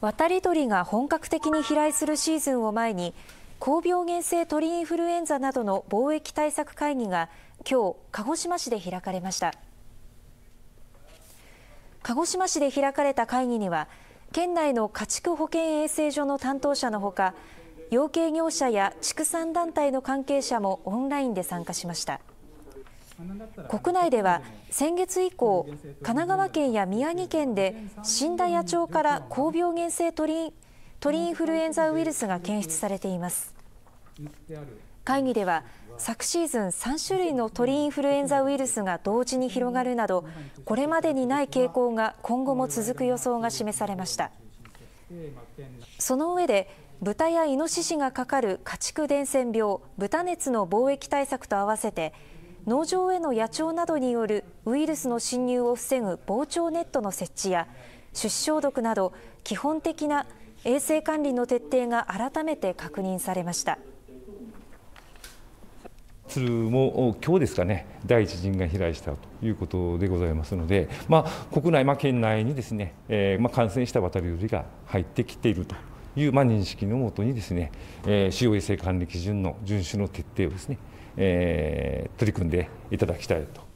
渡り鳥が本格的に飛来するシーズンを前に高病原性鳥インフルエンザなどの防疫対策会議が今日鹿児島市で開かれました鹿児島市で開かれた会議には県内の家畜保健衛生所の担当者のほか養鶏業者や畜産団体の関係者もオンラインで参加しました。国内では先月以降神奈川県や宮城県で死んだ野鳥から高病原性鳥鳥インフルエンザウイルスが検出されています会議では昨シーズン3種類の鳥インフルエンザウイルスが同時に広がるなどこれまでにない傾向が今後も続く予想が示されましたその上で豚やイノシシがかかる家畜伝染病豚熱の防疫対策と合わせて農場への野鳥などによるウイルスの侵入を防ぐ防鳥ネットの設置や手指消毒など基本的な衛生管理の徹底が改めて確認されました。鶴も今日ですかね、第一陣が飛来したということでございますので、まあ、国内、まあ、県内にですね、えーまあ、感染した渡り鳥が入ってきているという、まあ、認識のもとにですね、えー、使用衛生管理基準の遵守の徹底をですね、えー、取り組んでいただきたいと